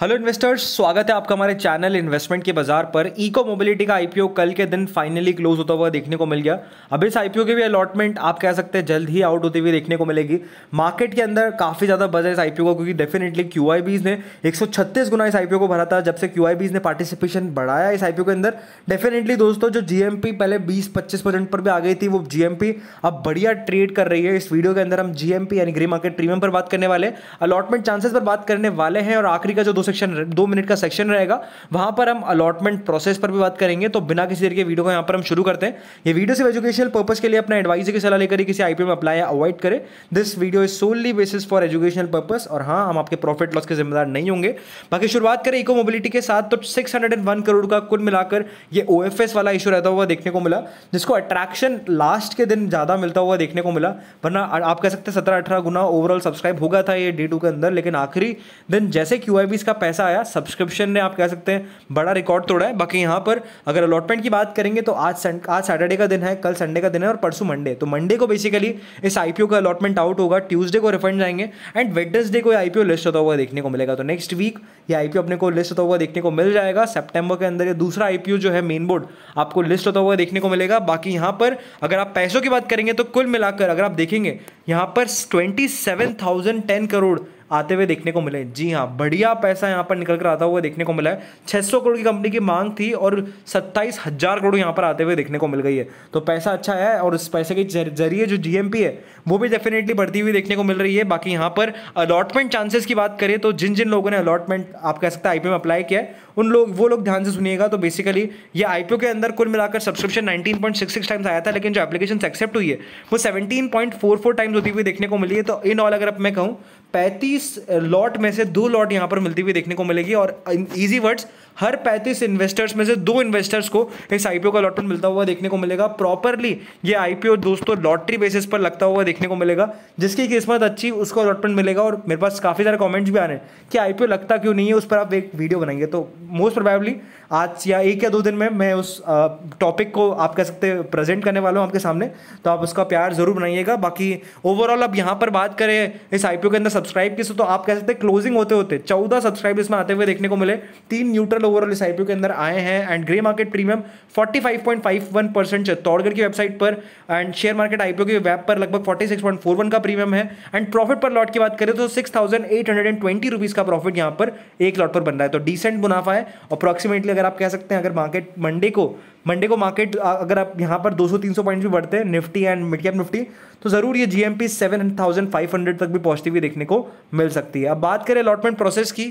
hello investors स्वागत है आपका हमारे चैनल इन्वेस्टमेंट के बाजार पर इको मोबिलिटी का आईपीओ कल के दिन फाइनली क्लोज होता हुआ देखने को मिल गया अब इस आईपीओ के भी अलॉटमेंट आप कह सकते हैं जल्द ही आउट होती हुई देखने को मिलेगी मार्केट के अंदर काफ़ी ज़्यादा बजा है इस आईपीओ का क्योंकि डेफिनेटली क्यू ने छत्तीस गुना इस आईपीओ को भरा था जब से क्यू ने पार्टिसिपेशन बढ़ाया इस आईपीओ के अंदर डेफिनेटली दोस्तों जो जीएमपी पहले बीस पच्चीस पर भी आ गई थी वो जीएमपी अब बढ़िया ट्रेड कर रही है इस वीडियो के अंदर हम जीएमपी यानी ग्रे मार्केट प्रीमियम पर बात करने वाले अलॉटमेंट चांसेस पर बात करने वाले हैं और आखिरी का जो सेक्शन दो मिनट का सेक्शन रहेगा वहां पर हम अलॉटमेंट प्रोसेस पर भी बात करेंगे तो बिना किसी तरीके वीडियो को यहां पर हम शुरू करते हैं ये वीडियो सिर्फ एजुकेशनल पर्पज के लिए अपना एडवाइजर की सलाह लेकर किसी आईपीओ में अप्लाई अवॉइड करें this video is solely basis for educational purpose और हाँ हम आपके प्रॉफिट लॉस के जिम्मेदार नहीं होंगे बाकी शुरुआत करें इको मोबिलिटी के साथ तो सिक्स करोड़ का कुल मिलाकर ये ओ वाला इशू रहता हुआ देखने को मिला जिसको अट्रैक्शन लास्ट के दिन ज़्यादा मिलता हुआ देखने को मिला वरना आप कह सकते हैं सत्रह अठारह गुना ओवरऑल सब्सक्राइब होगा था ये डे टू के अंदर लेकिन आखिरी दिन जैसे क्यू इसका का पैसा आया सब्सक्रिप्शन ने आप कह सकते हैं बड़ा रिकॉर्ड तोड़ा है बाकी यहाँ पर अगर अलॉटमेंट की बात करेंगे तो आज आज सैटरडे का दिन है कल संडे का दिन है और परसों मंडे तो मंडे को बेसिकली इस आई का अलॉटमेंट आउट होगा ट्यूजडे को रिफंड जाएंगे एंड वेडनेसडे को आईपीओ लिस्ट होता हुआ देखने को मिलेगा तो नेक्स्ट वीक ये आईपीओ अपने को लिस्ट होता हुआ देखने को मिल जाएगा सेप्टेम्बर के अंदर ये दूसरा आई जो है मेन बोर्ड आपको लिस्ट होता हुआ देखने को मिलेगा बाकी यहाँ पर अगर आप पैसों की बात करेंगे तो कुल मिलाकर अगर आप देखेंगे यहाँ पर twenty seven thousand ten crore आते हुए देखने को मिले जी हाँ बढ़िया पैसा यहाँ पर निकल कर आता हुआ देखने को मिला है 600 करोड़ की कंपनी की मांग थी और सत्ताईस हज़ार करोड़ यहाँ पर आते हुए देखने को मिल गई है तो पैसा अच्छा है और इस पैसे के जरिए जो जीएमपी है वो भी डेफिनेटली बढ़ती हुई देखने को मिल रही है बाकी यहाँ पर अलॉटमेंट चांसेस की बात करें तो जिन जिन लोगों ने अलॉटमेंट आप कह सकते हैं आईपीओ में अप्लाई किया है उन लोग वो लोग ध्यान से सुनिएगा तो बेसिकली ये आईपीओ के अंदर कुल मिलाकर सब्सक्रिप्शन 19.66 टाइम्स आया था लेकिन जो एप्लीकेशन एक्सेप्ट हुई है वो 17.44 टाइम्स होती हुई देखने को मिली है तो इन ऑल अगर मैं कहूँ पैंतीस लॉट में से दो लॉट यहाँ पर मिलती हुई देखने को मिलेगी और इजी वर्ड्स हर पैंतीस इन्वेस्टर्स में से दो इन्वेस्टर्स को इस आईपीओ का अलॉटमेंट मिलता हुआ देखने को मिलेगा प्रॉपरली ये आईपीओ दोस्तों लॉटरी बेसिस पर लगता हुआ देखने को मिलेगा जिसकी किस्मत अच्छी उसको अलॉटमेंट मिलेगा और मेरे पास काफ़ी सारे कॉमेंट्स भी आ रहे हैं कि आईपीओ लगता क्यों नहीं है उस पर आप एक वीडियो बनाएंगे तो मोस्ट प्रोबेबली आज या एक या दो दिन में मैं उस टॉपिक को आप कह सकते हैं प्रेजेंट करने वाला हूँ आपके सामने तो आप उसका प्यार ज़रूर बनाइएगा बाकी ओवरऑल अब यहाँ पर बात करें इस आईपीओ के अंदर सब्सक्राइब किए तो आप कह सकते हैं क्लोजिंग होते होते चौदह सब्सक्राइब इसमें आते हुए देखने को मिले तीन न्यूट्रल ओवरऑल इस आईपीओ के अंदर आए हैं and grey market premium 45.51 percent Chittorgarh की वेबसाइट पर एंड शेयर मार्केट आईपीओ की वेब पर लगभग 46.41 का प्रीमियम है एंड प्रॉफिट पर लॉट की बात करें तो सिक्स का प्रॉफिट यहाँ पर एक लॉट पर बन रहा है तो डिसेंट मुनाफा है अप्रॉक्सीमेटली अगर आप कह सकते हैं अगर मार्केट मंडे को मंडे को मार्केट अगर आप यहाँ पर 200-300 पॉइंट्स भी बढ़ते हैं Nifty and mid cap Nifty तो ज़रूर ये जीएमपी 7,500 तक भी पॉजिटिव हुई देखने को मिल सकती है अब बात करें अलॉटमेंट प्रोसेस की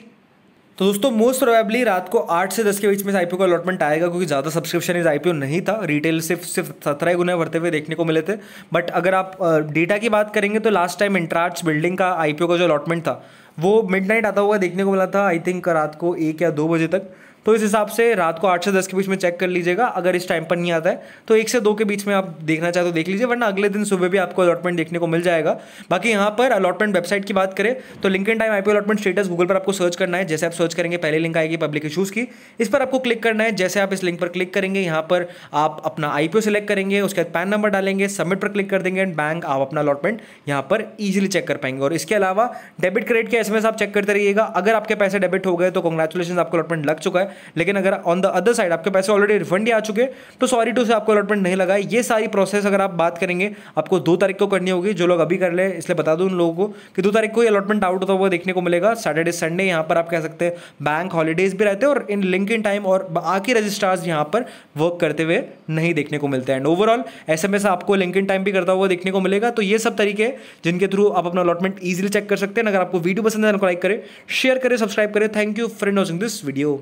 तो दोस्तों मोस्ट प्रोबेबली रात को आठ से दस के बीच में इस आईपीओ का अलॉटमेंट आएगा क्योंकि ज़्यादा सब्सक्रिप्शन इस आईपीओ नहीं था रिटेल सिर्फ सिर्फ सत्रह गुना बढ़ते हुए देखने को मिले थे बट अगर आप डेटा की बात करेंगे तो लास्ट टाइम इंट्राट्स बिल्डिंग का आईपीओ का जो अलॉटमेंट था वो मिडनाइट आता हुआ देखने को मिला था आई थिंक रात को एक या दो बजे तक तो इस हिसाब से रात को आठ से दस के बीच में चेक कर लीजिएगा अगर इस टाइम पर नहीं आता है तो एक से दो के बीच में आप देखना चाहे तो देख लीजिए वरना अगले दिन सुबह भी आपको अलॉटमेंट देखने को मिल जाएगा बाकी यहाँ पर अलॉटमेंट वेबसाइट की बात करें तो Link Intime IP allotment status Google पर आपको सर्च करना है जैसे आप सर्च करेंगे पहले लिंक आएगी पब्लिक इशूज़ की इस पर आपको क्लिक करना है जैसे आप इस लिंक पर क्लिक करेंगे यहाँ पर आप अपना आईपीओ सिलेक्ट करेंगे उसके बाद पैन नंबर डालेंगे सबमिट पर क्लिक कर देंगे एंड बैंक आप अपना अलॉटमेंट यहाँ पर ईजिली चेक कर पाएंगे और इसके अलावा डेबिट क्रेडिट के एस आप चेक करते रहिएगा अगर आपके पैसे डेबिट हो गए तो कंग्रेचुलेशन आपको अलॉटमेंट लग चुका है लेकिन अगर ऑन द अदर साइड आपके पैसे ऑलरेडी रिफंड ही आ चुके तो सॉरी टू से आपको अलॉटमेंट नहीं लगा ये सारी प्रोसेस अगर आप बात करेंगे आपको दो तारीख को करनी होगी जो लोग अभी कर ले इसलिए बता दूँ उन लोगों को कि दो तारीख को ही अलॉटमेंट आउट होता हुआ देखने को मिलेगा सैटरडे संडे यहाँ पर आप कह सकते हैं बैंक हॉलीडेज भी रहते हैं और इन लिंक इन टाइम और बाकी रजिस्ट्रार्स यहाँ पर वर्क करते हुए नहीं देखने को मिलते हैं एंड ओवरऑल एस एम आपको लिंक इन टाइम भी करता हुआ देखने को मिलेगा तो ये सब तरीके जिनके थ्रू आप अपना अलॉटमेंट ईजिली चेक कर सकते हैं अगर आपको वीडियो पसंद है तो लाइक करें शेयर करें सब्सक्राइब करें thank you for watching this video